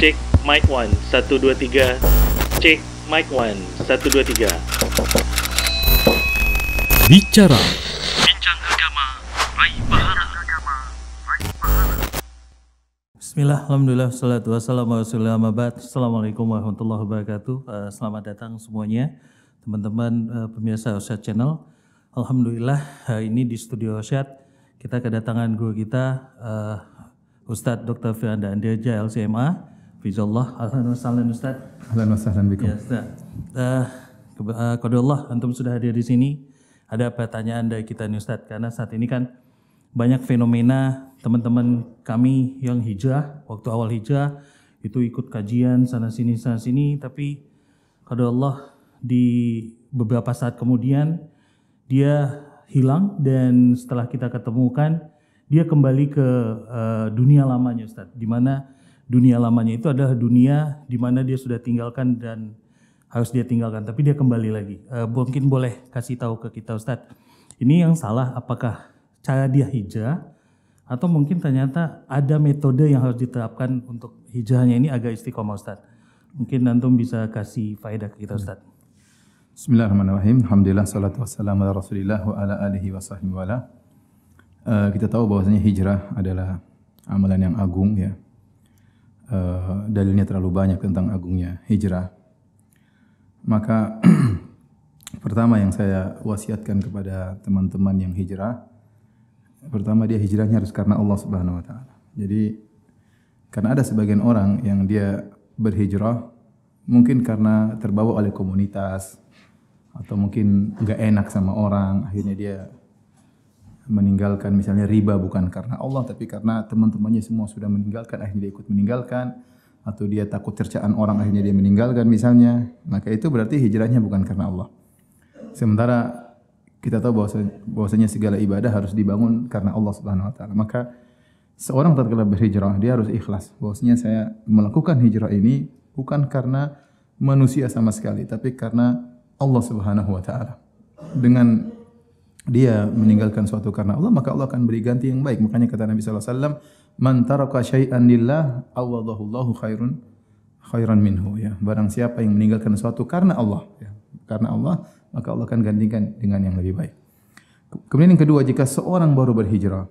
Cek mic 1 satu dua tiga Cek mic 1 satu dua tiga Bicara. Bincang agama, raih pahala. Bismillah, Alhamdulillah, salatu wassalamu ala Assalamualaikum warahmatullahi wabarakatuh. Eh, selamat datang semuanya, teman-teman eh, pemirsa Osyad Channel. Alhamdulillah, hari ini di studio Osyad, kita kedatangan guru kita, eh, Ustadz Dr. Firanda Andirja LCMA Fizullah, Alhamdulillah, Ustaz. Alhamdulillah, iya, Ustaz. Ya, Ustaz. Uh, uh, Antum sudah hadir di sini. Ada pertanyaan dari kita nih Ustaz, karena saat ini kan banyak fenomena teman-teman kami yang hijrah, waktu awal hijrah, itu ikut kajian sana-sini, sana-sini, tapi Allah di beberapa saat kemudian dia hilang dan setelah kita ketemukan, dia kembali ke uh, dunia lamanya Ustaz, di mana dunia lamanya itu adalah dunia di mana dia sudah tinggalkan dan harus dia tinggalkan. Tapi dia kembali lagi. Uh, mungkin boleh kasih tahu ke kita Ustadz, ini yang salah apakah cara dia hijrah atau mungkin ternyata ada metode yang harus diterapkan untuk hijrahnya ini agak istiqomah Ustadz. Mungkin Nantum bisa kasih faedah ke kita Ustadz. Bismillahirrahmanirrahim. Alhamdulillah salatu wassalamu ala Rasulillah wa ala alihi wa sahbihi wa ala. Eh, kita tahu bahwasanya hijrah adalah amalan yang agung ya uh, dalilnya terlalu banyak tentang agungnya hijrah. Maka pertama yang saya wasiatkan kepada teman-teman yang hijrah, pertama dia hijrahnya harus karena Allah Subhanahu wa taala. Jadi karena ada sebagian orang yang dia berhijrah mungkin karena terbawa oleh komunitas atau mungkin nggak enak sama orang, akhirnya dia meninggalkan misalnya riba bukan karena Allah tapi karena teman-temannya semua sudah meninggalkan akhirnya dia ikut meninggalkan atau dia takut cercaan orang akhirnya dia meninggalkan misalnya maka itu berarti hijrahnya bukan karena Allah sementara kita tahu bahwasanya, bahwasanya segala ibadah harus dibangun karena Allah Subhanahu wa taala maka seorang tatkala berhijrah dia harus ikhlas bahwasanya saya melakukan hijrah ini bukan karena manusia sama sekali tapi karena Allah Subhanahu wa taala dengan dia meninggalkan suatu karena Allah maka Allah akan beri ganti yang baik makanya kata Nabi sallallahu alaihi wasallam man taraka syai'an lillah awadahullahu khairun khairan minhu ya barang siapa yang meninggalkan suatu karena Allah ya karena Allah maka Allah akan gantikan dengan yang lebih baik kemudian yang kedua jika seorang baru berhijrah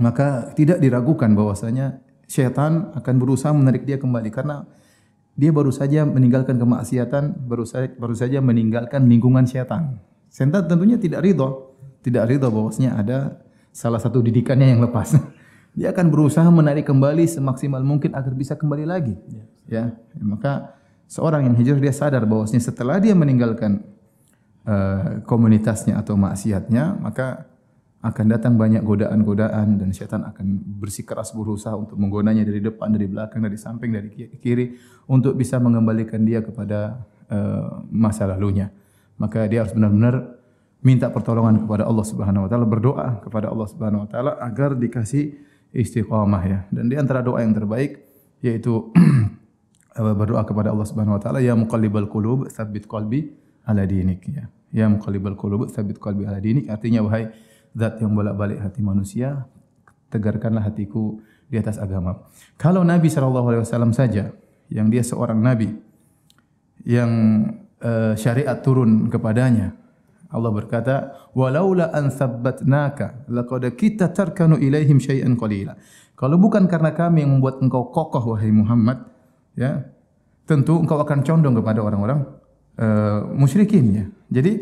maka tidak diragukan bahwasanya syaitan akan berusaha menarik dia kembali karena dia baru saja meninggalkan kemaksiatan baru saja, baru saja meninggalkan lingkungan syaitan Senta tentunya tidak ridho, tidak ridho bahwasanya ada salah satu didikannya yang lepas. Dia akan berusaha menarik kembali semaksimal mungkin agar bisa kembali lagi. Ya, ya. maka seorang yang hijrah dia sadar bahwasanya setelah dia meninggalkan uh, komunitasnya atau maksiatnya, maka akan datang banyak godaan-godaan dan setan akan bersikeras berusaha untuk menggodanya dari depan, dari belakang, dari samping, dari kiri untuk bisa mengembalikan dia kepada uh, masa lalunya. maka dia harus benar-benar minta pertolongan kepada Allah Subhanahu wa taala, berdoa kepada Allah Subhanahu wa taala agar dikasih istiqamah ya. Dan di antara doa yang terbaik yaitu berdoa kepada Allah Subhanahu wa taala, ya muqallibal qulub, tsabbit qalbi ala dinik ya. Ya muqallibal qulub, tsabbit qalbi ala dinik artinya wahai zat yang bolak-balik hati manusia, tegarkanlah hatiku di atas agama. Kalau Nabi sallallahu alaihi wasallam saja yang dia seorang nabi yang Eh, syariat turun kepadanya. Allah berkata, "Walaula an tsabbatnaka laqad kita tarkanu ilaihim syai'an qalila." Kalau bukan karena kami yang membuat engkau kokoh wahai Muhammad, ya, tentu engkau akan condong kepada orang-orang uh, eh, musyrikin ya. Jadi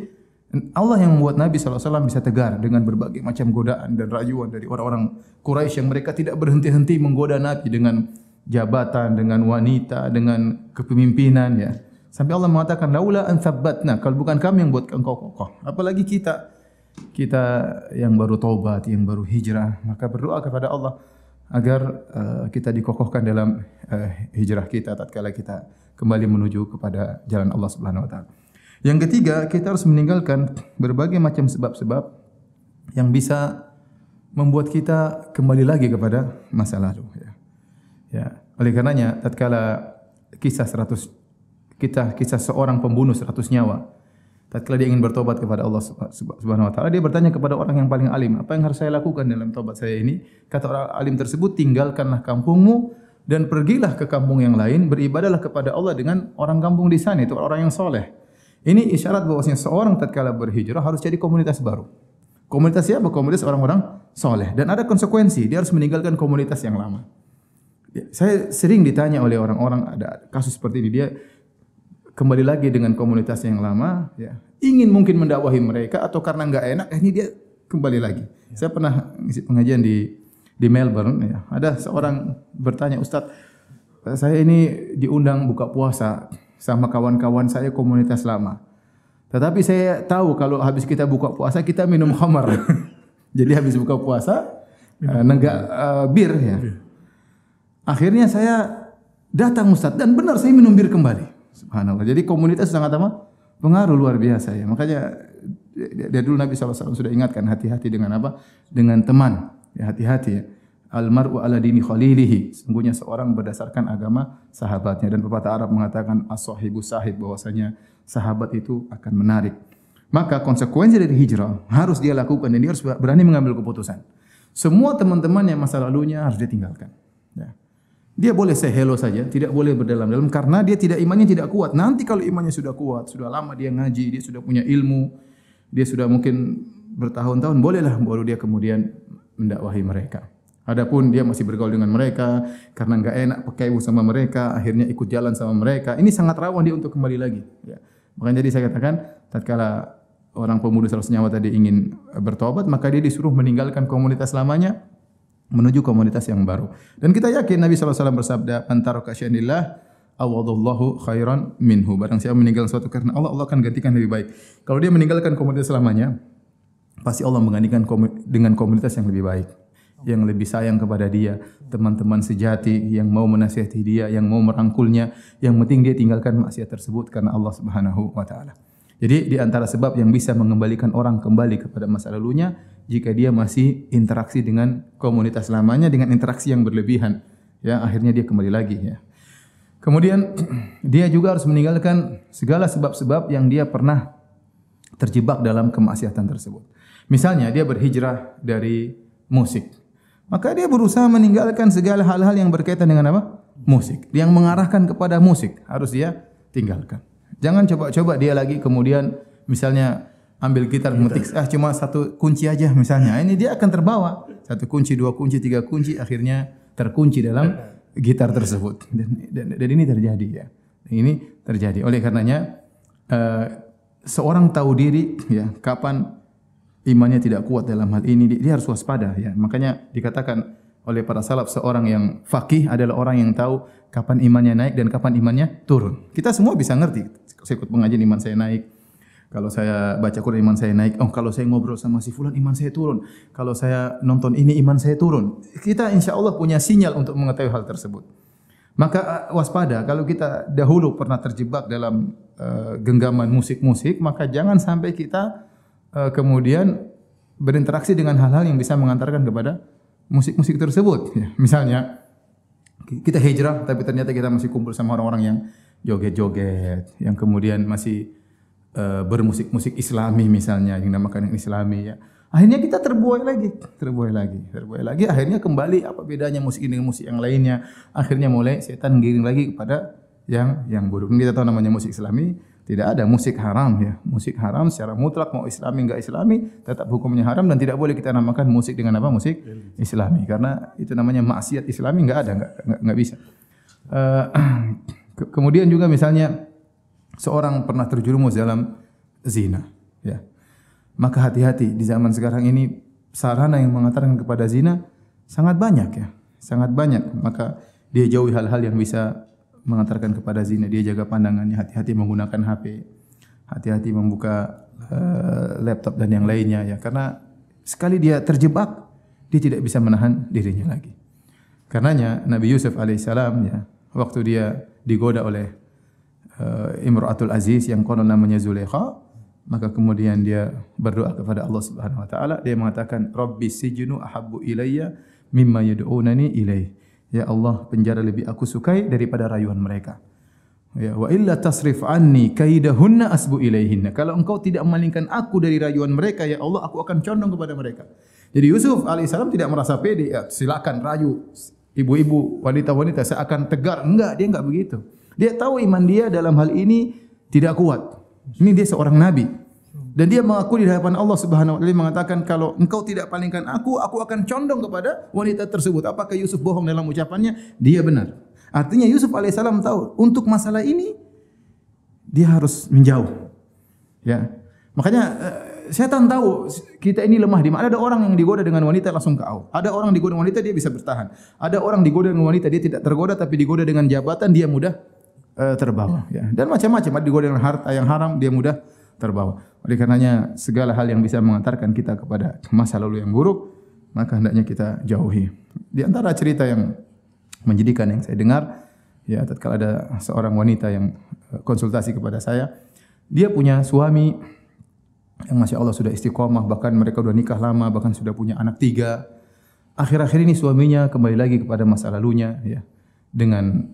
Allah yang membuat Nabi SAW bisa tegar dengan berbagai macam godaan dan rayuan dari orang-orang Quraisy yang mereka tidak berhenti-henti menggoda Nabi dengan jabatan, dengan wanita, dengan kepemimpinan ya. Sampai Allah mengatakan laula an tsabbatna kalau bukan kami yang buat engkau kokoh. Apalagi kita kita yang baru taubat, yang baru hijrah, maka berdoa kepada Allah agar uh, kita dikokohkan dalam uh, hijrah kita tatkala kita kembali menuju kepada jalan Allah Subhanahu wa taala. Yang ketiga, kita harus meninggalkan berbagai macam sebab-sebab yang bisa membuat kita kembali lagi kepada masa lalu ya. Ya, oleh karenanya tatkala kisah 100 kisah kisah seorang pembunuh seratus nyawa. Tatkala dia ingin bertobat kepada Allah Subhanahu wa taala, dia bertanya kepada orang yang paling alim, "Apa yang harus saya lakukan dalam tobat saya ini?" Kata orang alim tersebut, "Tinggalkanlah kampungmu dan pergilah ke kampung yang lain, beribadahlah kepada Allah dengan orang kampung di sana, itu orang yang soleh." Ini isyarat bahwasanya seorang tatkala berhijrah harus jadi komunitas baru. Komunitas siapa? Komunitas orang-orang soleh. Dan ada konsekuensi, dia harus meninggalkan komunitas yang lama. Ya, saya sering ditanya oleh orang-orang ada kasus seperti ini. Dia kembali lagi dengan komunitas yang lama, ya, ingin mungkin mendakwahi mereka atau karena nggak enak, ini dia kembali lagi. Ya. Saya pernah ngisi pengajian di di Melbourne, ya. ada seorang bertanya Ustadz, saya ini diundang buka puasa sama kawan-kawan saya komunitas lama. Tetapi saya tahu kalau habis kita buka puasa kita minum khamar. Jadi habis buka puasa eh, nenggak uh, eh, bir ya. Akhirnya saya datang Ustadz dan benar saya minum bir kembali. Subhanallah. Jadi komunitas sangat apa? Pengaruh luar biasa ya. Makanya dari dulu Nabi SAW sudah ingatkan hati-hati dengan apa? Dengan teman. Ya hati-hati ya. Almaru ala dini khalilihi. Sungguhnya seorang berdasarkan agama sahabatnya. Dan pepatah Arab mengatakan as-sahibu sahib. bahwasanya sahabat itu akan menarik. Maka konsekuensi dari hijrah harus dia lakukan dan dia harus berani mengambil keputusan. Semua teman-teman yang masa lalunya harus dia tinggalkan. Dia boleh say hello saja, tidak boleh berdalam-dalam karena dia tidak imannya tidak kuat. Nanti kalau imannya sudah kuat, sudah lama dia ngaji, dia sudah punya ilmu, dia sudah mungkin bertahun-tahun, bolehlah baru dia kemudian mendakwahi mereka. Adapun dia masih bergaul dengan mereka karena enggak enak pakai sama mereka, akhirnya ikut jalan sama mereka. Ini sangat rawan dia untuk kembali lagi. Ya. Makanya jadi saya katakan tatkala orang pemuda salah senyawa tadi ingin bertobat maka dia disuruh meninggalkan komunitas lamanya menuju komunitas yang baru. Dan kita yakin Nabi SAW bersabda, antara kasyanillah, awadullahu khairan minhu. Barang siapa meninggal suatu karena Allah, Allah akan gantikan lebih baik. Kalau dia meninggalkan komunitas selamanya, pasti Allah menggantikan dengan komunitas yang lebih baik. Yang lebih sayang kepada dia, teman-teman sejati yang mau menasihati dia, yang mau merangkulnya, yang penting dia tinggalkan maksiat tersebut karena Allah Subhanahu wa taala. Jadi di antara sebab yang bisa mengembalikan orang kembali kepada masa lalunya jika dia masih interaksi dengan komunitas lamanya dengan interaksi yang berlebihan. Ya, akhirnya dia kembali lagi ya. Kemudian dia juga harus meninggalkan segala sebab-sebab yang dia pernah terjebak dalam kemaksiatan tersebut. Misalnya dia berhijrah dari musik. Maka dia berusaha meninggalkan segala hal-hal yang berkaitan dengan apa? Musik. Yang mengarahkan kepada musik harus dia tinggalkan. Jangan coba-coba dia lagi kemudian misalnya ambil gitar metik ah cuma satu kunci aja misalnya ini dia akan terbawa satu kunci dua kunci tiga kunci akhirnya terkunci dalam gitar tersebut dan, dan, dan ini terjadi ya ini terjadi oleh karenanya uh, seorang tahu diri ya kapan imannya tidak kuat dalam hal ini dia harus waspada ya makanya dikatakan oleh para salaf seorang yang fakih adalah orang yang tahu kapan imannya naik dan kapan imannya turun kita semua bisa ngerti saya ikut pengajian iman saya naik kalau saya baca Quran iman saya naik. Oh, kalau saya ngobrol sama si fulan iman saya turun. Kalau saya nonton ini iman saya turun. Kita insya Allah punya sinyal untuk mengetahui hal tersebut. Maka eh, waspada kalau kita dahulu pernah terjebak dalam uh, genggaman musik-musik, maka jangan sampai kita uh, kemudian berinteraksi dengan hal-hal yang bisa mengantarkan kepada musik-musik tersebut. Ya, misalnya kita hijrah tapi ternyata kita masih kumpul sama orang-orang yang joget-joget, yang kemudian masih Eh, bermusik-musik Islami misalnya yang dinamakan yang Islami ya. Akhirnya kita terbuai lagi, terbuai lagi, terbuai lagi. Akhirnya kembali apa bedanya musik ini dengan musik yang lainnya? Akhirnya mulai setan giring lagi kepada yang yang buruk. kita tahu namanya musik Islami, tidak ada musik haram ya. Musik haram secara mutlak mau Islami enggak Islami tetap hukumnya haram dan tidak boleh kita namakan musik dengan apa musik Islami karena itu namanya maksiat Islami enggak ada enggak enggak, enggak bisa. Uh, ke kemudian juga misalnya seorang pernah terjerumus dalam zina, ya. Maka hati-hati di zaman sekarang ini sarana yang mengatakan kepada zina sangat banyak ya, sangat banyak. Maka dia jauhi hal-hal yang bisa mengantarkan kepada zina. Dia jaga pandangannya, hati-hati menggunakan HP, hati-hati membuka uh, laptop dan yang lainnya ya. Karena sekali dia terjebak, dia tidak bisa menahan dirinya lagi. Karenanya Nabi Yusuf alaihissalam ya, waktu dia digoda oleh uh, eh, Imratul Aziz yang konon namanya Zulaikha maka kemudian dia berdoa kepada Allah Subhanahu wa taala dia mengatakan Robbi si junu ahabbu ilayya mimma yad'unani ilai ya Allah penjara lebih aku sukai daripada rayuan mereka ya wa illa tasrif anni kaidahunna asbu ilaihinna kalau engkau tidak memalingkan aku dari rayuan mereka ya Allah aku akan condong kepada mereka jadi Yusuf alaihissalam tidak merasa pede ya, silakan rayu ibu-ibu wanita-wanita saya akan tegar enggak dia enggak begitu dia tahu iman dia dalam hal ini tidak kuat. Ini dia seorang nabi. Dan dia mengaku di hadapan Allah Subhanahu wa taala mengatakan kalau engkau tidak palingkan aku, aku akan condong kepada wanita tersebut. Apakah Yusuf bohong dalam ucapannya? Dia benar. Artinya Yusuf alaihissalam tahu untuk masalah ini dia harus menjauh. Ya. Makanya eh, setan tahu kita ini lemah di mana. Ada orang yang digoda dengan wanita langsung ke Allah. Ada orang digoda dengan wanita dia bisa bertahan. Ada orang digoda dengan wanita dia tidak tergoda tapi digoda dengan jabatan dia mudah Eh, terbawa ya. Dan macam-macam di dengan harta yang haram dia mudah terbawa. Oleh karenanya segala hal yang bisa mengantarkan kita kepada masa lalu yang buruk maka hendaknya kita jauhi. Di antara cerita yang menjadikan yang saya dengar ya tatkala ada seorang wanita yang eh, konsultasi kepada saya, dia punya suami yang masya Allah sudah istiqomah, bahkan mereka sudah nikah lama, bahkan sudah punya anak tiga. Akhir-akhir ini suaminya kembali lagi kepada masa lalunya, ya, dengan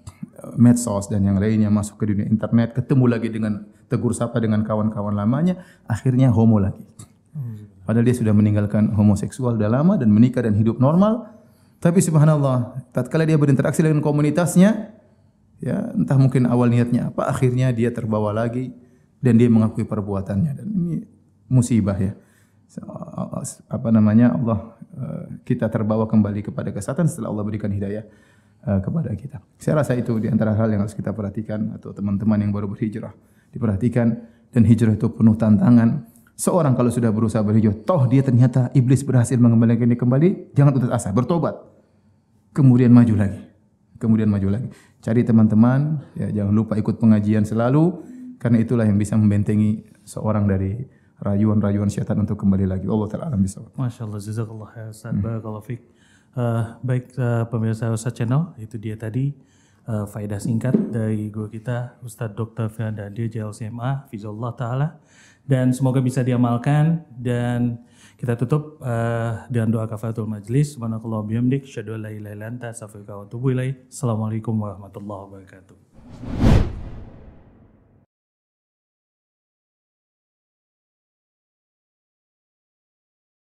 medsos dan yang lainnya masuk ke dunia internet, ketemu lagi dengan tegur sapa dengan kawan-kawan lamanya, akhirnya homo lagi. Padahal dia sudah meninggalkan homoseksual sudah lama dan menikah dan hidup normal. Tapi subhanallah, tatkala dia berinteraksi dengan komunitasnya, ya entah mungkin awal niatnya apa, akhirnya dia terbawa lagi dan dia mengakui perbuatannya dan ini musibah ya. Apa namanya Allah eh, kita terbawa kembali kepada kesatuan setelah Allah berikan hidayah. Eh, kepada kita. Saya rasa itu di antara hal yang harus kita perhatikan atau teman-teman yang baru berhijrah diperhatikan dan hijrah itu penuh tantangan. Seorang kalau sudah berusaha berhijrah, toh dia ternyata iblis berhasil mengembalikan dia kembali, jangan putus asa, bertobat. Kemudian maju lagi. Kemudian maju lagi. Cari teman-teman, ya jangan lupa ikut pengajian selalu karena itulah yang bisa membentengi seorang dari rayuan-rayuan syaitan untuk kembali lagi. Allah taala bisa. Masyaallah jazakallah ya Barakallahu fiik. Uh, baik uh, pemirsa Rosa Channel, itu dia tadi uh, faedah singkat dari guru kita Ustadz Dr. Firandadi JLCMA, Fizullah Ta'ala. Dan semoga bisa diamalkan dan kita tutup uh, dengan doa kafatul majlis. Subhanakallah bihamdik, syadu la ilaha illa anta, Assalamualaikum warahmatullahi wabarakatuh.